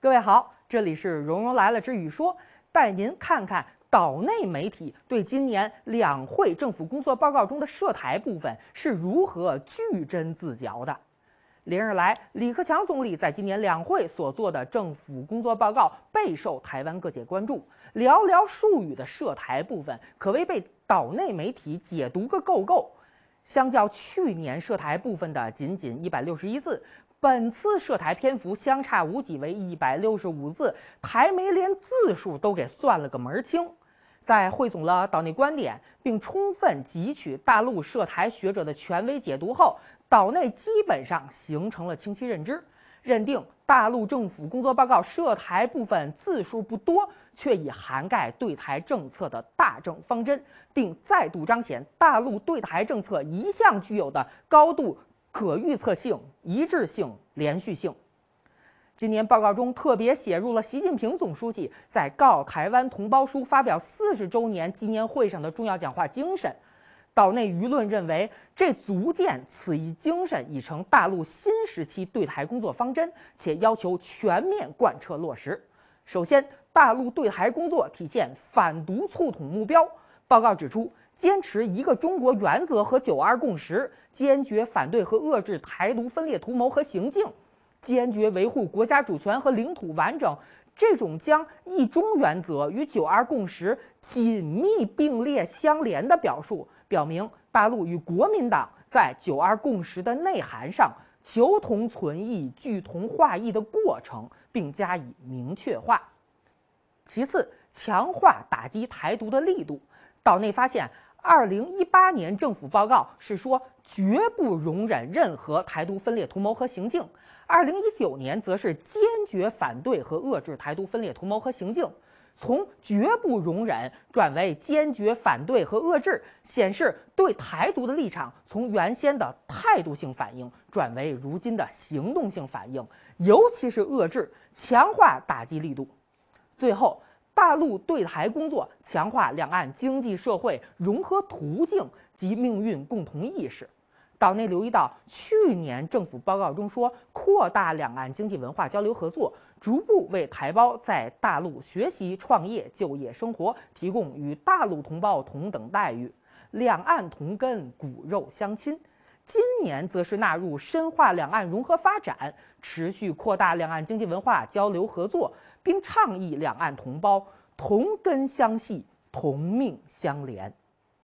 各位好，这里是《蓉蓉来了之语说》，带您看看岛内媒体对今年两会政府工作报告中的涉台部分是如何据真自嚼的。连日来，李克强总理在今年两会所做的政府工作报告备受台湾各界关注，寥寥数语的涉台部分，可谓被岛内媒体解读个够够。相较去年涉台部分的仅仅一百六十一字，本次涉台篇幅相差无几为一百六十五字。台媒连字数都给算了个门儿清，在汇总了岛内观点，并充分汲取大陆涉台学者的权威解读后，岛内基本上形成了清晰认知。认定大陆政府工作报告涉台部分字数不多，却已涵盖对台政策的大政方针，并再度彰显大陆对台政策一向具有的高度可预测性、一致性、连续性。今年报告中特别写入了习近平总书记在告台湾同胞书发表四十周年纪念会上的重要讲话精神。岛内舆论认为，这足见此一精神已成大陆新时期对台工作方针，且要求全面贯彻落实。首先，大陆对台工作体现反独促统目标。报告指出，坚持一个中国原则和九二共识，坚决反对和遏制台独分裂图谋和行径，坚决维护国家主权和领土完整。这种将“一中”原则与“九二共识”紧密并列相连的表述，表明大陆与国民党在“九二共识”的内涵上求同存异、聚同化异的过程，并加以明确化。其次，强化打击台独的力度，岛内发现。二零一八年政府报告是说绝不容忍任何台独分裂图谋和行径，二零一九年则是坚决反对和遏制台独分裂图谋和行径。从绝不容忍转为坚决反对和遏制，显示对台独的立场从原先的态度性反应转为如今的行动性反应，尤其是遏制，强化打击力度。最后。大陆对台工作强化两岸经济社会融合途径及命运共同意识，岛内留意到去年政府报告中说，扩大两岸经济文化交流合作，逐步为台胞在大陆学习、创业、就业、生活提供与大陆同胞同等待遇，两岸同根，骨肉相亲。今年则是纳入深化两岸融合发展，持续扩大两岸经济文化交流合作，并倡议两岸同胞同根相系、同命相连。